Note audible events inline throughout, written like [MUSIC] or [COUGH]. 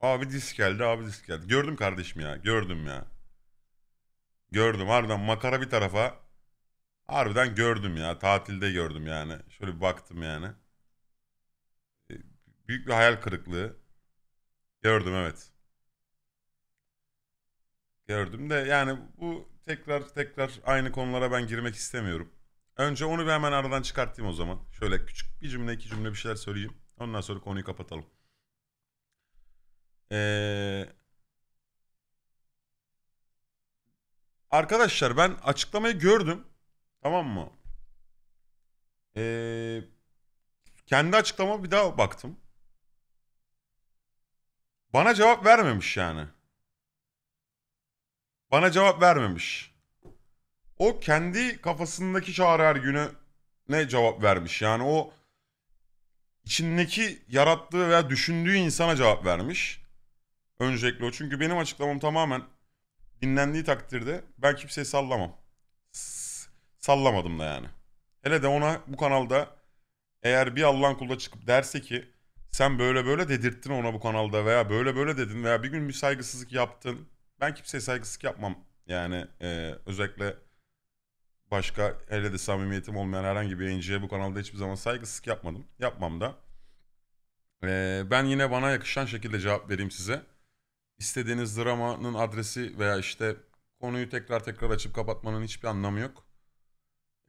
Abi disk geldi abi disk geldi. Gördüm kardeşim ya gördüm ya. Gördüm harbiden makara bir tarafa. Harbiden gördüm ya tatilde gördüm yani. Şöyle bir baktım yani. Ee, büyük bir hayal kırıklığı. Gördüm evet. Gördüm de yani bu tekrar tekrar aynı konulara ben girmek istemiyorum. Önce onu bir hemen aradan çıkartayım o zaman. Şöyle küçük bir cümle iki cümle bir şeyler söyleyeyim. Ondan sonra konuyu kapatalım. Ee, arkadaşlar ben açıklamayı gördüm. Tamam mı? Ee, kendi açıklama bir daha baktım. Bana cevap vermemiş yani. Bana cevap vermemiş. O kendi kafasındaki çağrı her günü ne cevap vermiş. Yani o içindeki yarattığı veya düşündüğü insana cevap vermiş. Öncelikle o. Çünkü benim açıklamam tamamen dinlendiği takdirde ben kimseyi sallamam. sallamadım da yani. Hele de ona bu kanalda eğer bir Allah'ın kulda çıkıp derse ki sen böyle böyle dedirttin ona bu kanalda veya böyle böyle dedin veya bir gün bir saygısızlık yaptın. Ben kimseye saygısızlık yapmam. Yani e, özellikle başka hele de samimiyetim olmayan herhangi bir yayıncıya bu kanalda hiçbir zaman saygısızlık yapmadım. Yapmam da. E, ben yine bana yakışan şekilde cevap vereyim size istediğiniz dramanın adresi veya işte konuyu tekrar tekrar açıp kapatmanın hiçbir anlamı yok.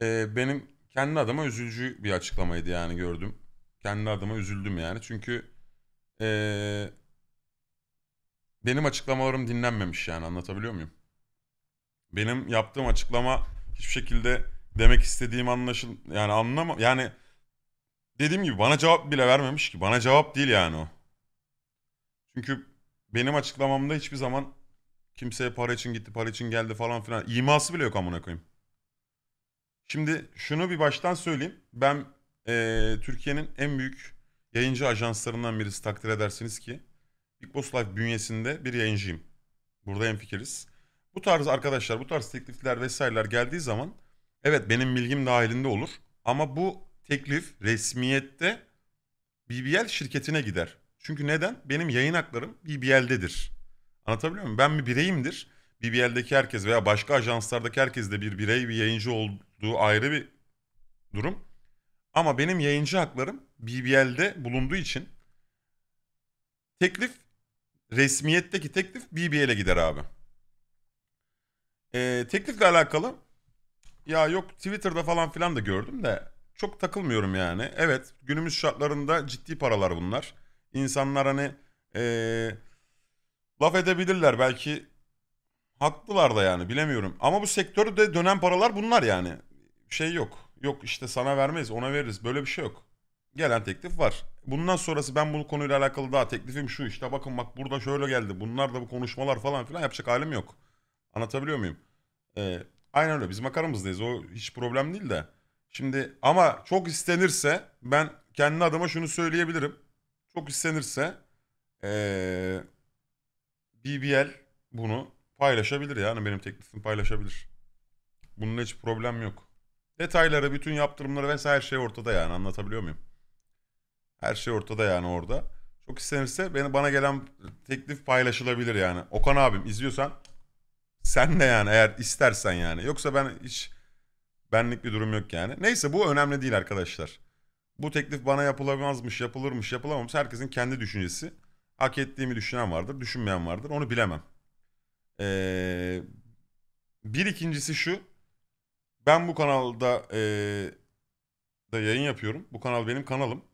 Ee, benim kendi adıma üzücü bir açıklamaydı yani gördüm. Kendi adıma üzüldüm yani çünkü ee, benim açıklamalarım dinlenmemiş yani anlatabiliyor muyum? Benim yaptığım açıklama hiçbir şekilde demek istediğim anlaşıl yani anlama yani dediğim gibi bana cevap bile vermemiş ki bana cevap değil yani o. Çünkü benim açıklamamda hiçbir zaman kimseye para için gitti, para için geldi falan filan iması bile yok amına koyayım. Şimdi şunu bir baştan söyleyeyim. Ben ee, Türkiye'nin en büyük yayıncı ajanslarından birisi takdir edersiniz ki Big Boss Life bünyesinde bir yayıncıyım. Burada en fikiriz. Bu tarz arkadaşlar, bu tarz teklifler vesaireler geldiği zaman evet benim bilgim dahilinde olur ama bu teklif resmiyette BBL şirketine gider. Çünkü neden? Benim yayın haklarım BBL'dedir. Anlatabiliyor muyum? Ben bir bireyimdir. BBL'deki herkes veya başka ajanslardaki herkes de bir birey, bir yayıncı olduğu ayrı bir durum. Ama benim yayıncı haklarım BBL'de bulunduğu için teklif, resmiyetteki teklif BBL'e gider abi. Ee, teklifle alakalı ya yok Twitter'da falan filan da gördüm de çok takılmıyorum yani. Evet günümüz şartlarında ciddi paralar bunlar insanlar hani ee, laf edebilirler belki haklılar da yani bilemiyorum. Ama bu sektörde de dönen paralar bunlar yani. Şey yok. Yok işte sana vermeyiz ona veririz böyle bir şey yok. Gelen teklif var. Bundan sonrası ben bu konuyla alakalı daha teklifim şu işte bakın bak burada şöyle geldi. Bunlar da bu konuşmalar falan filan yapacak halim yok. Anlatabiliyor muyum? Ee, aynen öyle biz makaramızdayız o hiç problem değil de. Şimdi ama çok istenirse ben kendi adıma şunu söyleyebilirim çok istenirse ee, BBL bunu paylaşabilir yani benim teklifimi paylaşabilir. Bununla hiç problem yok. Detayları, bütün yaptırımları vesaire her şey ortada yani anlatabiliyor muyum? Her şey ortada yani orada. Çok istenirse beni bana gelen teklif paylaşılabilir yani. Okan abim izliyorsan sen de yani eğer istersen yani. Yoksa ben hiç benlik bir durum yok yani. Neyse bu önemli değil arkadaşlar. Bu teklif bana yapılamazmış, yapılırmış, yapılamamış. Herkesin kendi düşüncesi. Hak ettiğimi düşünen vardır, düşünmeyen vardır. Onu bilemem. Ee, bir ikincisi şu. Ben bu kanalda e, da yayın yapıyorum. Bu kanal benim kanalım.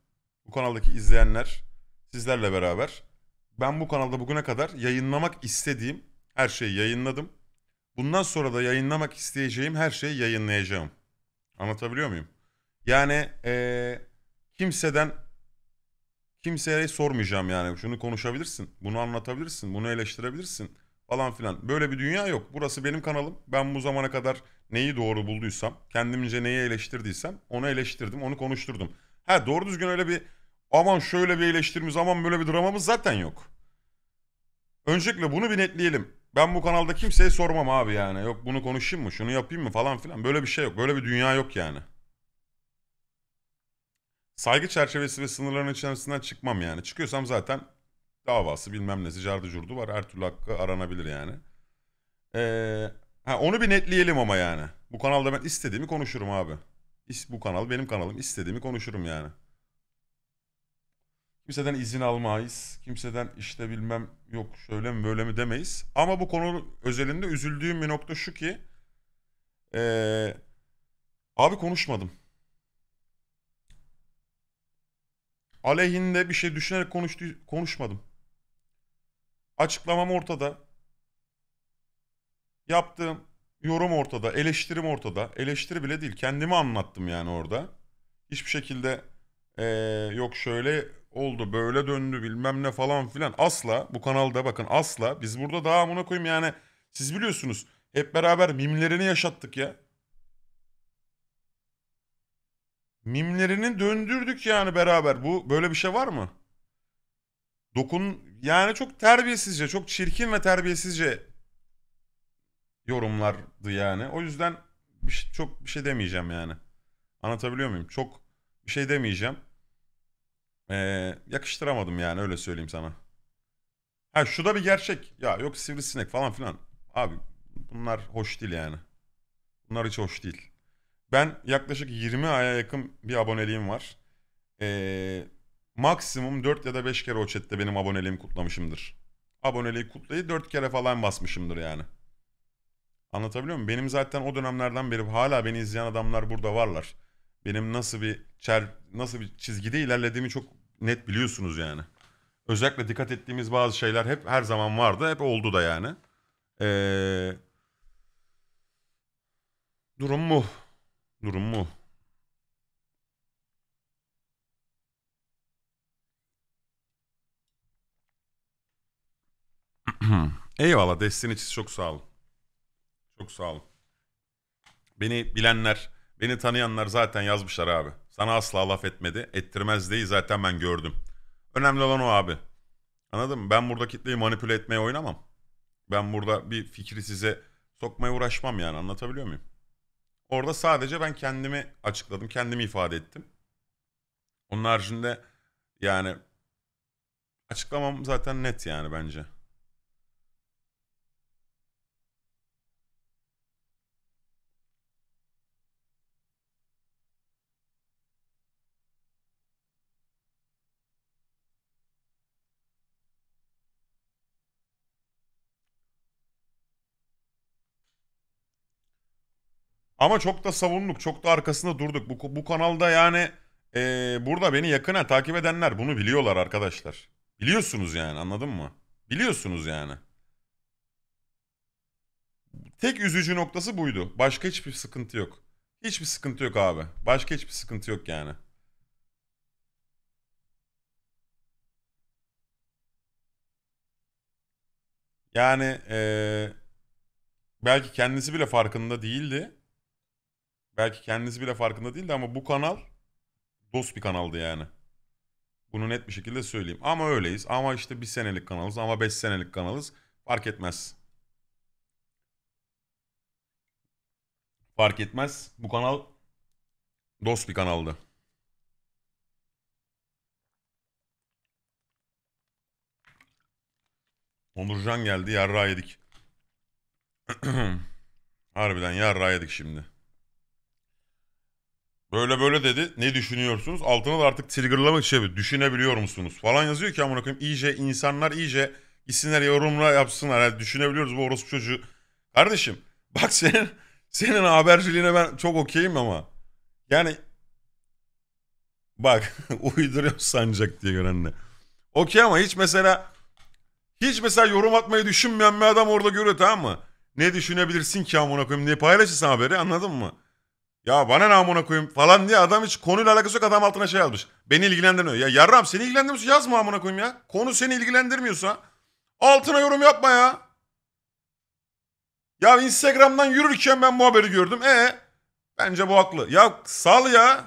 Bu kanaldaki izleyenler sizlerle beraber. Ben bu kanalda bugüne kadar yayınlamak istediğim her şeyi yayınladım. Bundan sonra da yayınlamak isteyeceğim her şeyi yayınlayacağım. Anlatabiliyor muyum? Yani ee, kimseden kimseye sormayacağım yani. Şunu konuşabilirsin, bunu anlatabilirsin, bunu eleştirebilirsin falan filan. Böyle bir dünya yok. Burası benim kanalım. Ben bu zamana kadar neyi doğru bulduysam, kendimce neyi eleştirdiysem onu eleştirdim, onu konuşturdum. Ha doğru düzgün öyle bir aman şöyle bir eleştirimiz, aman böyle bir dramamız zaten yok. Öncelikle bunu bir netleyelim. Ben bu kanalda kimseye sormam abi yani. Yok bunu konuşayım mı, şunu yapayım mı falan filan. Böyle bir şey yok. Böyle bir dünya yok yani saygı çerçevesi ve sınırların içerisinden çıkmam yani. Çıkıyorsam zaten davası bilmem ne zicardı curdu var. Her türlü hakkı aranabilir yani. Ee, ha, onu bir netleyelim ama yani. Bu kanalda ben istediğimi konuşurum abi. Bu kanal benim kanalım. istediğimi konuşurum yani. Kimseden izin almayız. Kimseden işte bilmem yok şöyle mi böyle mi demeyiz. Ama bu konu özelinde üzüldüğüm bir nokta şu ki. Ee, abi konuşmadım. Aleyhinde bir şey düşünerek konuştu, konuşmadım. Açıklamam ortada. Yaptığım yorum ortada, eleştirim ortada. Eleştiri bile değil, kendimi anlattım yani orada. Hiçbir şekilde ee, yok şöyle oldu, böyle döndü bilmem ne falan filan. Asla bu kanalda bakın asla. Biz burada daha amına koyayım yani siz biliyorsunuz. Hep beraber mimlerini yaşattık ya. Mimlerini döndürdük yani beraber. Bu böyle bir şey var mı? Dokun yani çok terbiyesizce, çok çirkin ve terbiyesizce yorumlardı yani. O yüzden bir şey, çok bir şey demeyeceğim yani. Anlatabiliyor muyum? Çok bir şey demeyeceğim. Ee, yakıştıramadım yani öyle söyleyeyim sana. Ha şu da bir gerçek. Ya yok sivrisinek falan filan. Abi bunlar hoş değil yani. Bunlar hiç hoş değil. Ben yaklaşık 20 aya yakın bir aboneliğim var. Ee, maksimum 4 ya da 5 kere o chatte benim aboneliğimi kutlamışımdır. Aboneliği kutlayı 4 kere falan basmışımdır yani. Anlatabiliyor muyum? Benim zaten o dönemlerden beri hala beni izleyen adamlar burada varlar. Benim nasıl bir çer, nasıl bir çizgide ilerlediğimi çok net biliyorsunuz yani. Özellikle dikkat ettiğimiz bazı şeyler hep her zaman vardı, hep oldu da yani. Ee, durum bu. Durum mu? [CLEARS THROAT] Eyvallah desteğin için çok sağ olun. Çok sağ olun. Beni bilenler, beni tanıyanlar zaten yazmışlar abi. Sana asla laf etmedi. Ettirmez değil zaten ben gördüm. Önemli olan o abi. Anladın mı? Ben burada kitleyi manipüle etmeye oynamam. Ben burada bir fikri size sokmaya uğraşmam yani anlatabiliyor muyum? Orada sadece ben kendimi açıkladım, kendimi ifade ettim. Onun haricinde yani açıklamam zaten net yani bence. Ama çok da savunduk, çok da arkasında durduk. Bu, bu kanalda yani e, burada beni yakına takip edenler bunu biliyorlar arkadaşlar. Biliyorsunuz yani anladın mı? Biliyorsunuz yani. Tek üzücü noktası buydu. Başka hiçbir sıkıntı yok. Hiçbir sıkıntı yok abi. Başka hiçbir sıkıntı yok yani. Yani ee, belki kendisi bile farkında değildi. Belki kendisi bile farkında değildi ama bu kanal dost bir kanaldı yani. Bunu net bir şekilde söyleyeyim. Ama öyleyiz. Ama işte bir senelik kanalız. Ama beş senelik kanalız. Fark etmez. Fark etmez. Bu kanal dost bir kanaldı. Onurcan geldi. Yarra yedik. [CLEARS THROAT] Harbiden yarra yedik şimdi. Böyle böyle dedi. Ne düşünüyorsunuz? Altına da artık triggerlamak şey düşünebiliyor musunuz? Falan yazıyor ki amına koyayım iyice insanlar iyice gitsinler yorumla yapsınlar. Yani düşünebiliyoruz bu orospu çocuğu. Kardeşim [LAUGHS] bak senin senin haberciliğine ben çok okeyim ama yani bak [LAUGHS] uyduruyor sancak diye görenle. Okey ama hiç mesela hiç mesela yorum atmayı düşünmeyen bir adam orada görüyor tamam mı? Ne düşünebilirsin ki amına koyayım Ne paylaşırsın haberi anladın mı? Ya bana ne amına koyayım falan diye adam hiç konuyla alakası yok adam altına şey yazmış. Beni ilgilendirmiyor. Ya yarram seni ilgilendirmiyorsa yazma amına koyayım ya. Konu seni ilgilendirmiyorsa altına yorum yapma ya. Ya Instagram'dan yürürken ben bu haberi gördüm. E bence bu haklı. Ya sal ya.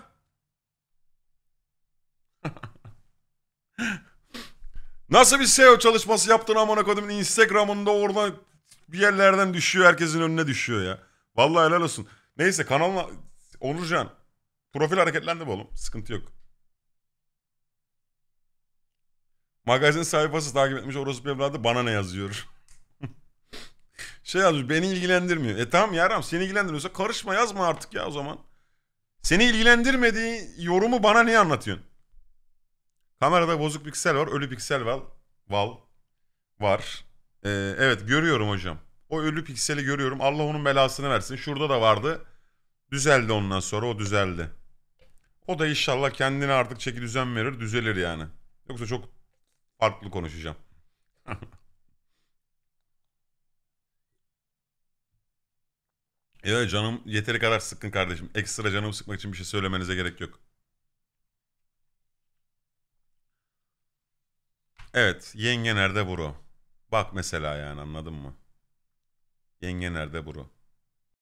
[LAUGHS] Nasıl bir SEO çalışması yaptın amına koyduğumun Instagram'ında oradan bir yerlerden düşüyor herkesin önüne düşüyor ya. Vallahi helal olsun. Neyse kanalıma Onurcan. Profil hareketlendi mi oğlum? Sıkıntı yok. Magazin sayfası takip etmiş orospu evladı bana ne yazıyor? [LAUGHS] şey yazmış beni ilgilendirmiyor. E tamam yaram seni ilgilendiriyorsa karışma yazma artık ya o zaman. Seni ilgilendirmediği yorumu bana niye anlatıyorsun? Kamerada bozuk piksel var, ölü piksel var. Val var. Ee, evet görüyorum hocam. O ölü pikseli görüyorum. Allah onun belasını versin. Şurada da vardı. Düzeldi ondan sonra o düzeldi. O da inşallah kendine artık çeki düzen verir düzelir yani. Yoksa çok farklı konuşacağım. [LAUGHS] Evet canım yeteri kadar sıkkın kardeşim. Ekstra canımı sıkmak için bir şey söylemenize gerek yok. Evet yenge nerede bro? Bak mesela yani anladın mı? Yenge nerede bro?